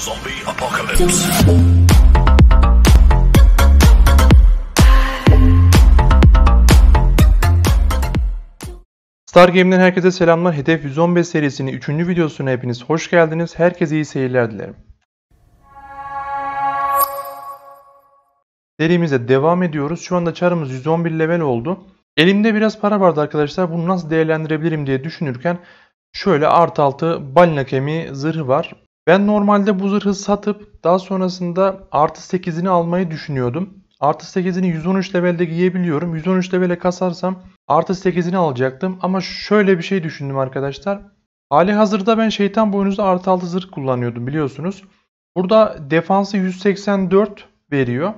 Zombie Apocalypse. Stargame'den herkese selamlar. Hedef 115 serisinin 3. videosuna hepiniz hoş geldiniz. Herkese iyi seyirler dilerim. Serimize devam ediyoruz. Şu anda çarımız 111 level oldu. Elimde biraz para vardı arkadaşlar. Bunu nasıl değerlendirebilirim diye düşünürken şöyle art altı balina kemiği zırhı var. Ben normalde bu zırhı satıp daha sonrasında artı 8'ini almayı düşünüyordum. Artı 8'ini 113 levelde giyebiliyorum. 113 levele kasarsam artı 8'ini alacaktım. Ama şöyle bir şey düşündüm arkadaşlar. Hali hazırda ben şeytan boynuzlu artı 6 zırh kullanıyordum biliyorsunuz. Burada defansı 184 veriyor.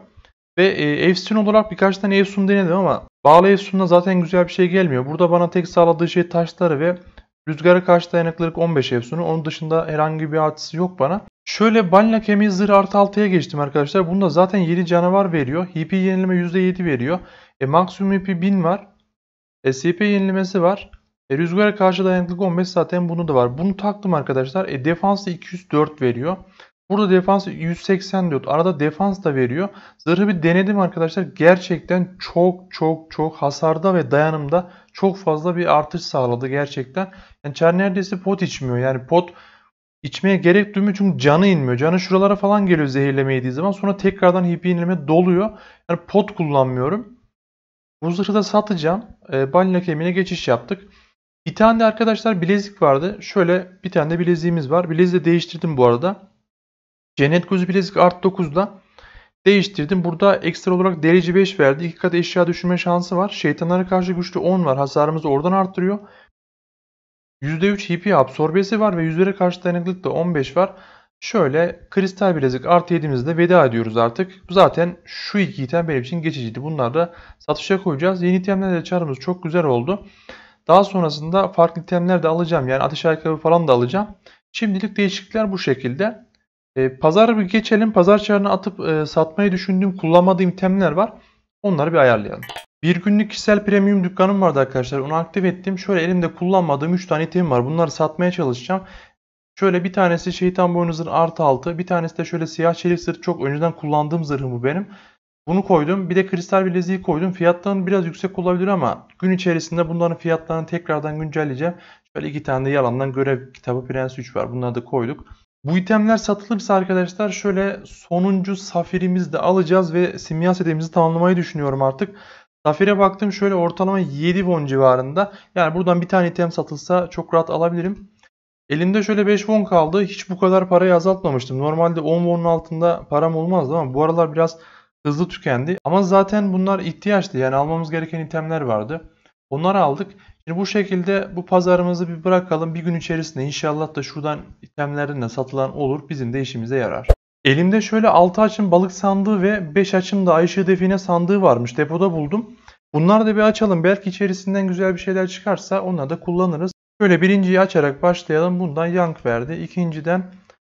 Ve e, olarak birkaç tane Efsun denedim ama bağlı Efsun'da zaten güzel bir şey gelmiyor. Burada bana tek sağladığı şey taşları ve Rüzgara karşı dayanıklılık 15 efsunu. Onun dışında herhangi bir artısı yok bana. Şöyle balina kemiği zırh artı 6'ya geçtim arkadaşlar. Bunda zaten 7 canavar veriyor. HP yenileme %7 veriyor. E, maksimum HP 1000 var. E, SCP yenilemesi var. E, rüzgara karşı dayanıklılık 15 zaten bunu da var. Bunu taktım arkadaşlar. E, defansı 204 veriyor. Burada defans 180 diyor. Arada defans da veriyor. Zırhı bir denedim arkadaşlar. Gerçekten çok çok çok hasarda ve dayanımda çok fazla bir artış sağladı gerçekten. Yani Çar neredeyse pot içmiyor. Yani pot içmeye gerek duymuyor çünkü canı inmiyor. Canı şuralara falan geliyor zehirleme zaman. Sonra tekrardan hipi inilme doluyor. Yani pot kullanmıyorum. Bu zırhı da satacağım. E, balina kemiğine geçiş yaptık. Bir tane de arkadaşlar bilezik vardı. Şöyle bir tane de bileziğimiz var. Bileziği de değiştirdim bu arada. Cennet Kuzu Bilezik art 9'da değiştirdim. Burada ekstra olarak derece 5 verdi. İki kat eşya düşürme şansı var. Şeytanlara karşı güçlü 10 var. Hasarımızı oradan arttırıyor. %3 HP absorbesi var ve yüzlere karşı dayanıklık da 15 var. Şöyle kristal bilezik Art 7'mizde veda ediyoruz artık. Zaten şu iki item benim için geçiciydi. Bunları da satışa koyacağız. Yeni itemlerle çarımız çok güzel oldu. Daha sonrasında farklı itemler de alacağım. Yani ateş ayakkabı falan da alacağım. Şimdilik değişiklikler bu şekilde. E, pazar bir geçelim. Pazar çarını atıp e, satmayı düşündüğüm, kullanmadığım itemler var. Onları bir ayarlayalım. Bir günlük kişisel premium dükkanım vardı arkadaşlar. Onu aktif ettim. Şöyle elimde kullanmadığım 3 tane item var. Bunları satmaya çalışacağım. Şöyle bir tanesi şeytan boynuzun artı altı. Bir tanesi de şöyle siyah çelik zırh. Çok önceden kullandığım zırhım bu benim. Bunu koydum. Bir de kristal bileziği koydum. Fiyatların biraz yüksek olabilir ama gün içerisinde bunların fiyatlarını tekrardan güncelleyeceğim. Şöyle iki tane de yalandan görev kitabı Prens 3 var. Bunları da koyduk. Bu itemler satılırsa arkadaşlar şöyle sonuncu safirimizi de alacağız ve simya setimizi tamamlamayı düşünüyorum artık. Safire baktım şöyle ortalama 7 won civarında. Yani buradan bir tane item satılsa çok rahat alabilirim. Elimde şöyle 5 won kaldı. Hiç bu kadar parayı azaltmamıştım. Normalde 10 won'un altında param olmazdı ama bu aralar biraz hızlı tükendi. Ama zaten bunlar ihtiyaçtı. Yani almamız gereken itemler vardı. Onları aldık. Şimdi bu şekilde bu pazarımızı bir bırakalım. Bir gün içerisinde inşallah da şuradan itemlerinde satılan olur. Bizim de işimize yarar. Elimde şöyle 6 açım balık sandığı ve 5 açım da Ayşe Define sandığı varmış. Depoda buldum. Bunlar da bir açalım. Belki içerisinden güzel bir şeyler çıkarsa onları da kullanırız. Şöyle birinciyi açarak başlayalım. Bundan yank verdi. İkinciden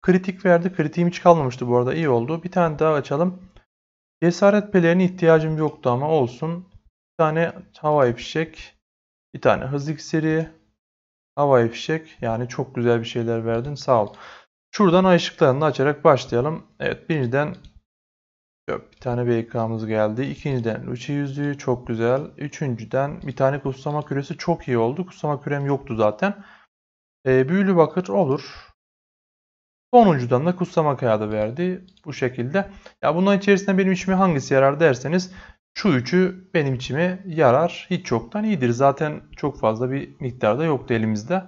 kritik verdi. Kritiğim hiç kalmamıştı bu arada. İyi oldu. Bir tane daha açalım. Cesaret pelerine ihtiyacım yoktu ama olsun. Bir tane havai fişek. Bir tane hız iksiri. Havai fişek. Yani çok güzel bir şeyler verdin. Sağ ol. Şuradan ay ışıklarını açarak başlayalım. Evet birinciden bir tane BK'mız geldi. İkinciden Luchi yüzüğü çok güzel. Üçüncüden bir tane kusama küresi çok iyi oldu. Kusama kürem yoktu zaten. E, büyülü bakır olur. Sonuncudan da kutsama kağıdı verdi. Bu şekilde. Ya bunların içerisinde benim işime hangisi yarar derseniz şu üçü benim içime yarar. Hiç çoktan iyidir. Zaten çok fazla bir miktarda yoktu elimizde.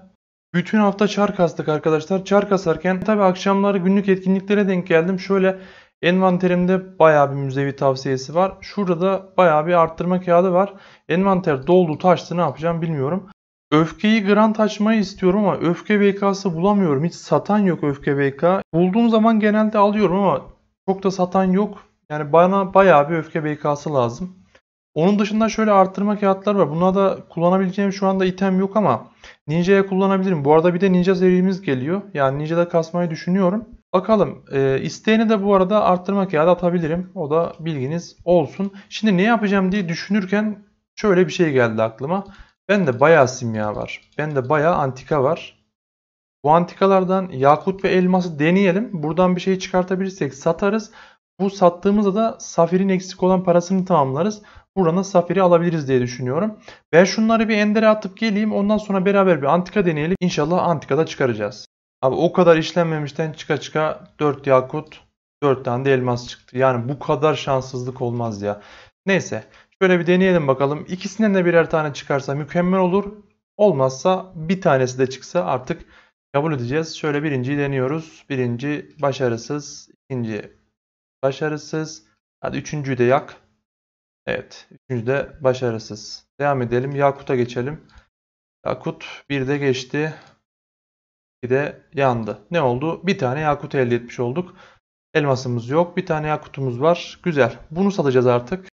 Bütün hafta çar kastık arkadaşlar. Çar kasarken tabi akşamları günlük etkinliklere denk geldim. Şöyle envanterimde baya bir müzevi tavsiyesi var. Şurada da baya bir arttırma kağıdı var. Envanter doldu taştı ne yapacağım bilmiyorum. Öfkeyi grant açmayı istiyorum ama öfke BK'sı bulamıyorum. Hiç satan yok öfke BK. Bulduğum zaman genelde alıyorum ama çok da satan yok. Yani bana bayağı bir öfke BK'sı lazım. Onun dışında şöyle arttırma kağıtları var. Buna da kullanabileceğim şu anda item yok ama Ninja'ya kullanabilirim. Bu arada bir de Ninja serimiz geliyor. Yani Ninja'da kasmayı düşünüyorum. Bakalım e, isteğini de bu arada arttırma kağıdı atabilirim. O da bilginiz olsun. Şimdi ne yapacağım diye düşünürken şöyle bir şey geldi aklıma. Ben de bayağı simya var. Ben de bayağı antika var. Bu antikalardan yakut ve elması deneyelim. Buradan bir şey çıkartabilirsek satarız. Bu sattığımızda da Safir'in eksik olan parasını tamamlarız. Buradan da Safir'i alabiliriz diye düşünüyorum. Ben şunları bir Ender'e atıp geleyim. Ondan sonra beraber bir Antika deneyelim. İnşallah Antika'da çıkaracağız. Abi o kadar işlenmemişten çıka çıka 4 Yakut 4 tane de elmas çıktı. Yani bu kadar şanssızlık olmaz ya. Neyse şöyle bir deneyelim bakalım. İkisinden de birer tane çıkarsa mükemmel olur. Olmazsa bir tanesi de çıksa artık kabul edeceğiz. Şöyle birinciyi deniyoruz. Birinci başarısız. İkinci. Başarısız. Hadi üçüncüyü de yak. Evet. Üçüncü de başarısız. Devam edelim. Yakut'a geçelim. Yakut bir de geçti. Bir de yandı. Ne oldu? Bir tane yakut elde etmiş olduk. Elmasımız yok. Bir tane yakutumuz var. Güzel. Bunu satacağız artık.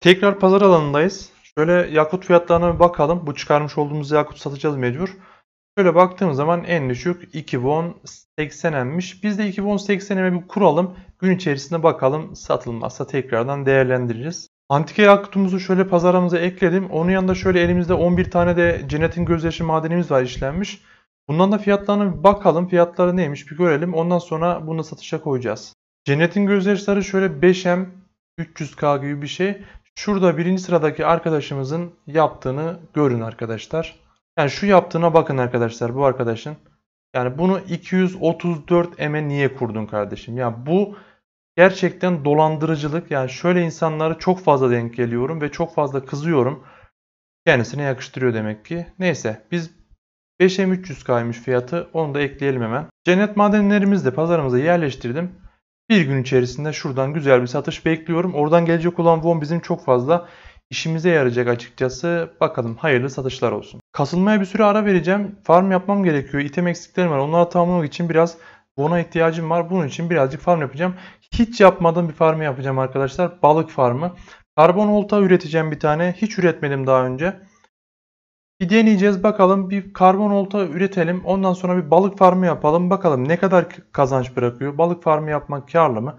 Tekrar pazar alanındayız. Şöyle yakut fiyatlarına bir bakalım. Bu çıkarmış olduğumuz yakut satacağız mecbur. Şöyle baktığımız zaman en düşük 2 won 80'enmiş. Biz de 2 won 80'eme bir kuralım. Gün içerisinde bakalım satılmazsa tekrardan değerlendiririz. Antike akutumuzu şöyle pazarımıza ekledim. Onun yanında şöyle elimizde 11 tane de cennetin gözyaşı madenimiz var işlenmiş. Bundan da fiyatlarına bir bakalım. Fiyatları neymiş bir görelim. Ondan sonra bunu satışa koyacağız. Cennetin gözyaşları şöyle 5M 300K gibi bir şey. Şurada birinci sıradaki arkadaşımızın yaptığını görün arkadaşlar. Yani şu yaptığına bakın arkadaşlar bu arkadaşın. Yani bunu 234 m'e niye kurdun kardeşim? Ya bu gerçekten dolandırıcılık. Yani şöyle insanları çok fazla denk geliyorum ve çok fazla kızıyorum. Kendisine yakıştırıyor demek ki. Neyse biz 5M 300 kaymış fiyatı onu da ekleyelim hemen. Cennet madenlerimizi de pazarımıza yerleştirdim. Bir gün içerisinde şuradan güzel bir satış bekliyorum. Oradan gelecek olan von bizim çok fazla işimize yarayacak açıkçası. Bakalım hayırlı satışlar olsun. Kasılmaya bir süre ara vereceğim. Farm yapmam gerekiyor. İtem eksiklerim var. Onları tamamlamak için biraz Bona ihtiyacım var. Bunun için birazcık farm yapacağım. Hiç yapmadığım bir farmı yapacağım arkadaşlar. Balık farmı. Karbon olta üreteceğim bir tane. Hiç üretmedim daha önce. Bir deneyeceğiz bakalım. Bir karbon olta üretelim. Ondan sonra bir balık farmı yapalım. Bakalım ne kadar kazanç bırakıyor. Balık farmı yapmak karlı mı?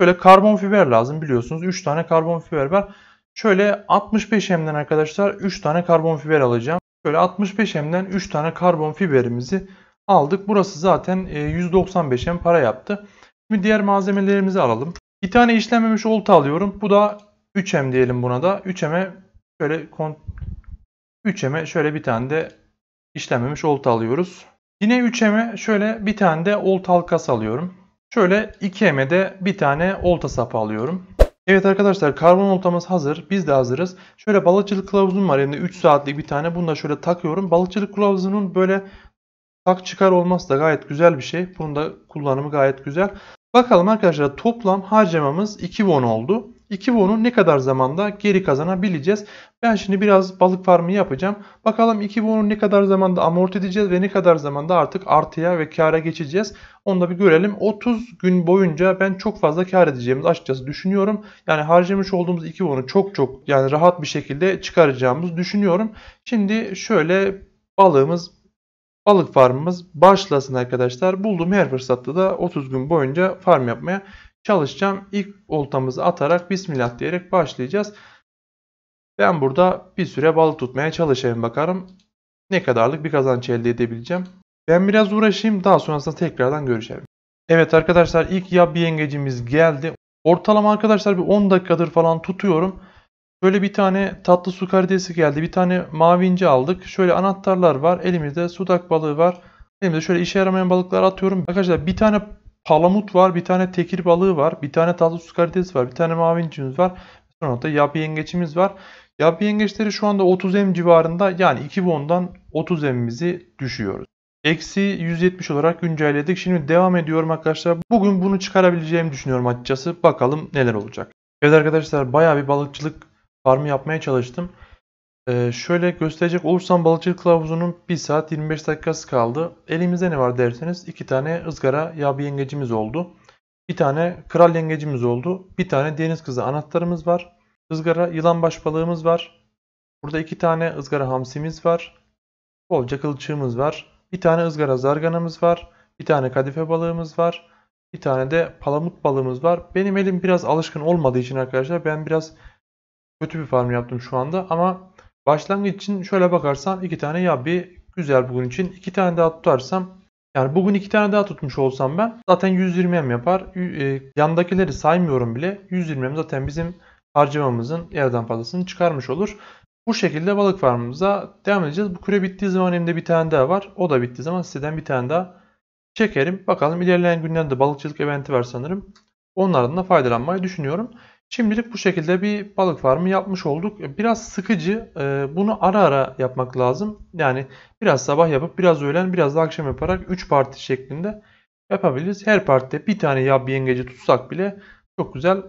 Böyle karbon fiber lazım biliyorsunuz. 3 tane karbon fiber var. Şöyle 65 hemden arkadaşlar 3 tane karbon fiber alacağım. Şöyle 65 hemden 3 tane karbon fiberimizi aldık. Burası zaten 195 e, hem para yaptı. Şimdi diğer malzemelerimizi alalım. Bir tane işlememiş olta alıyorum. Bu da 3M diyelim buna da. 3M'e şöyle 3M'e şöyle bir tane de işlememiş olta alıyoruz. Yine 3M'e şöyle bir tane de olta halkası alıyorum. Şöyle 2M'e de bir tane olta sapı alıyorum. Evet arkadaşlar karbon oltamız hazır. Biz de hazırız. Şöyle balıkçılık kılavuzum var elimde 3 saatlik bir tane. Bunu da şöyle takıyorum. Balıkçılık kılavuzunun böyle tak çıkar olması da gayet güzel bir şey. Bunun da kullanımı gayet güzel. Bakalım arkadaşlar toplam harcamamız 2 won oldu. 2 Won'u ne kadar zamanda geri kazanabileceğiz? Ben şimdi biraz balık farmı yapacağım. Bakalım 2 Won'u ne kadar zamanda amorti edeceğiz ve ne kadar zamanda artık artıya ve kâra geçeceğiz. Onu da bir görelim. 30 gün boyunca ben çok fazla kâr edeceğimizi açıkçası düşünüyorum. Yani harcamış olduğumuz 2 Won'u çok çok yani rahat bir şekilde çıkaracağımızı düşünüyorum. Şimdi şöyle balığımız balık farmımız başlasın arkadaşlar. Bulduğum her fırsatta da 30 gün boyunca farm yapmaya çalışacağım. İlk oltamızı atarak bismillah diyerek başlayacağız. Ben burada bir süre balık tutmaya çalışayım bakarım. Ne kadarlık bir kazanç elde edebileceğim. Ben biraz uğraşayım daha sonrasında tekrardan görüşelim. Evet arkadaşlar ilk yabbi yengecimiz geldi. Ortalama arkadaşlar bir 10 dakikadır falan tutuyorum. Böyle bir tane tatlı su karidesi geldi. Bir tane mavinci aldık. Şöyle anahtarlar var. Elimizde sudak balığı var. Elimizde şöyle işe yaramayan balıklar atıyorum. Arkadaşlar bir tane palamut var, bir tane tekir balığı var, bir tane tatlı su karidesi var, bir tane mavi incimiz var. Son nokta yapi yengeçimiz var. Yapi yengeçleri şu anda 30 em civarında yani 2 bondan 30 emimizi düşüyoruz. Eksi 170 olarak güncelledik. Şimdi devam ediyorum arkadaşlar. Bugün bunu çıkarabileceğimi düşünüyorum açıkçası. Bakalım neler olacak. Evet arkadaşlar baya bir balıkçılık farmı yapmaya çalıştım. Ee, şöyle gösterecek olursam balıkçılık kılavuzunun 1 saat 25 dakikası kaldı. Elimizde ne var derseniz 2 tane ızgara yağ bir yengecimiz oldu. Bir tane kral yengecimiz oldu. Bir tane deniz kızı anahtarımız var. Izgara yılan baş balığımız var. Burada iki tane ızgara hamsimiz var. Bolca kılçığımız var. Bir tane ızgara zarganımız var. Bir tane kadife balığımız var. Bir tane de palamut balığımız var. Benim elim biraz alışkın olmadığı için arkadaşlar ben biraz kötü bir farm yaptım şu anda ama Başlangıç için şöyle bakarsam iki tane ya bir güzel bugün için. iki tane daha tutarsam yani bugün iki tane daha tutmuş olsam ben zaten 120'm yapar. E, yandakileri saymıyorum bile. 120'm zaten bizim harcamamızın yerden fazlasını çıkarmış olur. Bu şekilde balık farmımıza devam edeceğiz. Bu küre bittiği zaman elimde bir tane daha var. O da bittiği zaman siteden bir tane daha çekerim. Bakalım ilerleyen günlerde balıkçılık eventi var sanırım. Onlardan da faydalanmayı düşünüyorum. Şimdilik bu şekilde bir balık farmı yapmış olduk. E, biraz sıkıcı. E, bunu ara ara yapmak lazım. Yani biraz sabah yapıp biraz öğlen biraz da akşam yaparak 3 parti şeklinde yapabiliriz. Her partide bir tane yab yengeci tutsak bile çok güzel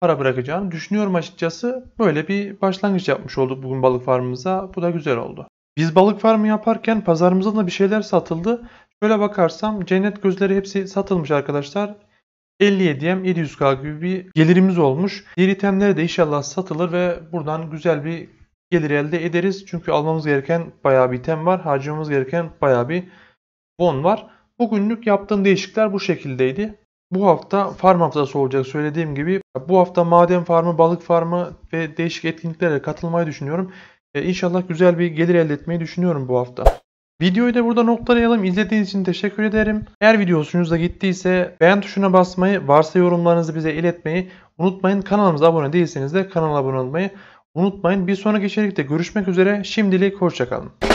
para bırakacağını düşünüyorum açıkçası. Böyle bir başlangıç yapmış olduk bugün balık farmımıza. Bu da güzel oldu. Biz balık farmı yaparken pazarımızda da bir şeyler satıldı. Şöyle bakarsam cennet gözleri hepsi satılmış arkadaşlar. 57M 700K gibi bir gelirimiz olmuş. Diğer itemler de inşallah satılır ve buradan güzel bir gelir elde ederiz. Çünkü almamız gereken bayağı bir item var. Harcamamız gereken bayağı bir bon var. Bugünlük yaptığım değişiklikler bu şekildeydi. Bu hafta farm haftası olacak söylediğim gibi. Bu hafta maden farmı, balık farmı ve değişik etkinliklere katılmayı düşünüyorum. E, inşallah güzel bir gelir elde etmeyi düşünüyorum bu hafta. Videoyu da burada noktalayalım. İzlediğiniz için teşekkür ederim. Eğer video hoşunuza gittiyse beğen tuşuna basmayı, varsa yorumlarınızı bize iletmeyi unutmayın. Kanalımıza abone değilseniz de kanala abone olmayı unutmayın. Bir sonraki içerikte görüşmek üzere. Şimdilik hoşçakalın.